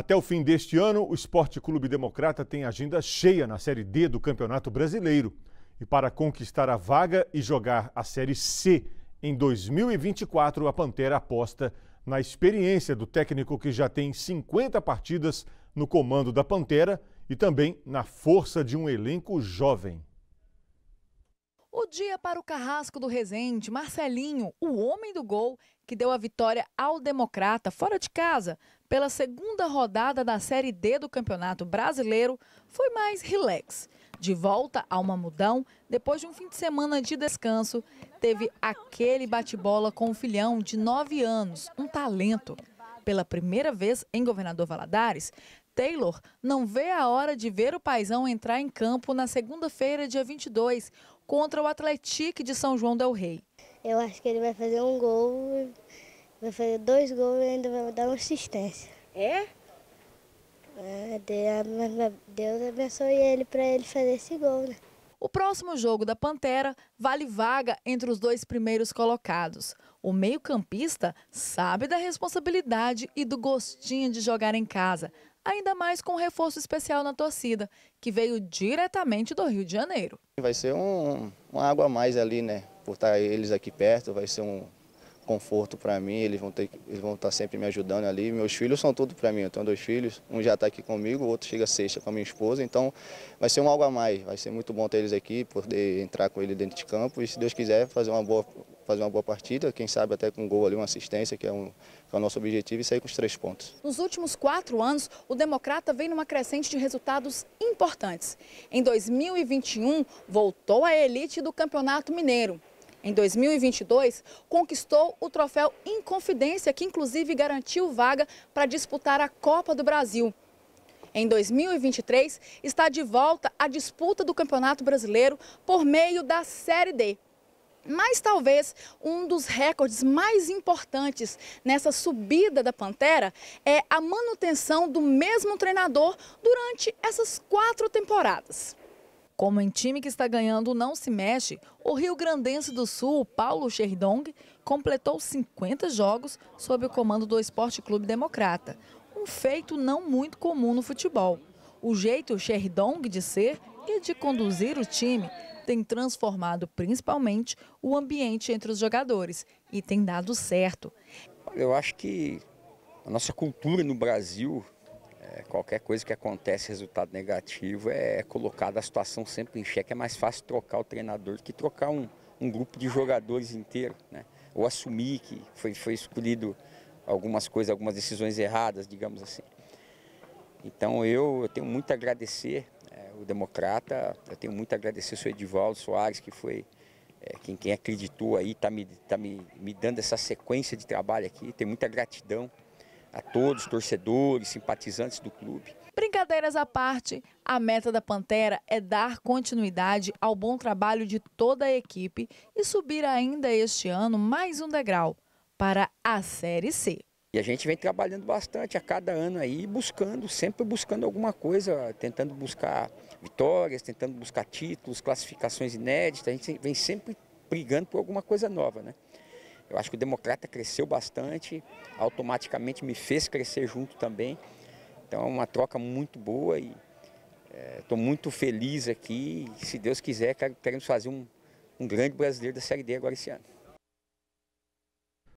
Até o fim deste ano, o Esporte Clube Democrata tem agenda cheia na Série D do Campeonato Brasileiro. E para conquistar a vaga e jogar a Série C em 2024, a Pantera aposta na experiência do técnico que já tem 50 partidas no comando da Pantera e também na força de um elenco jovem. O dia para o carrasco do Resende, Marcelinho, o homem do gol, que deu a vitória ao Democrata fora de casa, pela segunda rodada da Série D do Campeonato Brasileiro foi mais relax. De volta ao Mamudão, depois de um fim de semana de descanso, teve aquele bate-bola com o filhão de 9 anos, um talento. Pela primeira vez em Governador Valadares, Taylor não vê a hora de ver o paizão entrar em campo na segunda-feira, dia 22, contra o Atlético de São João del Rei. Eu acho que ele vai fazer um gol Vai fazer dois gols e ainda vai dar uma assistência. É? é Deus abençoe ele para ele fazer esse gol, né? O próximo jogo da Pantera vale vaga entre os dois primeiros colocados. O meio-campista sabe da responsabilidade e do gostinho de jogar em casa, ainda mais com um reforço especial na torcida, que veio diretamente do Rio de Janeiro. Vai ser um, uma água a mais ali, né? Por estar eles aqui perto, vai ser um, conforto para mim, eles vão, ter, eles vão estar tá sempre me ajudando ali. Meus filhos são tudo para mim, eu tenho dois filhos, um já está aqui comigo, o outro chega sexta com a minha esposa, então vai ser um algo a mais, vai ser muito bom ter eles aqui, poder entrar com ele dentro de campo e se Deus quiser fazer uma boa, fazer uma boa partida, quem sabe até com um gol ali, uma assistência, que é, um, que é o nosso objetivo, e sair com os três pontos. Nos últimos quatro anos, o Democrata vem numa crescente de resultados importantes. Em 2021, voltou à elite do Campeonato Mineiro. Em 2022, conquistou o troféu Inconfidência, que inclusive garantiu vaga para disputar a Copa do Brasil. Em 2023, está de volta à disputa do Campeonato Brasileiro por meio da Série D. Mas talvez um dos recordes mais importantes nessa subida da Pantera é a manutenção do mesmo treinador durante essas quatro temporadas. Como em time que está ganhando não se mexe, o Rio Grandense do Sul, Paulo Sherdong, completou 50 jogos sob o comando do Esporte Clube Democrata. Um feito não muito comum no futebol. O jeito Sherdong de ser e de conduzir o time tem transformado principalmente o ambiente entre os jogadores e tem dado certo. Eu acho que a nossa cultura no Brasil é, qualquer coisa que acontece, resultado negativo, é, é colocada a situação sempre em xeque. É mais fácil trocar o treinador do que trocar um, um grupo de jogadores inteiro. Né? Ou assumir que foi, foi escolhido algumas coisas, algumas decisões erradas, digamos assim. Então eu, eu tenho muito a agradecer é, o Democrata, eu tenho muito a agradecer o seu Edivaldo Soares, que foi é, quem, quem acreditou aí, está me, tá me, me dando essa sequência de trabalho aqui, tenho muita gratidão a todos, torcedores, simpatizantes do clube. Brincadeiras à parte, a meta da Pantera é dar continuidade ao bom trabalho de toda a equipe e subir ainda este ano mais um degrau para a Série C. E a gente vem trabalhando bastante a cada ano aí, buscando, sempre buscando alguma coisa, tentando buscar vitórias, tentando buscar títulos, classificações inéditas. A gente vem sempre brigando por alguma coisa nova, né? Eu acho que o Democrata cresceu bastante, automaticamente me fez crescer junto também. Então é uma troca muito boa e estou é, muito feliz aqui. Se Deus quiser, queremos fazer um, um grande brasileiro da Série D agora esse ano.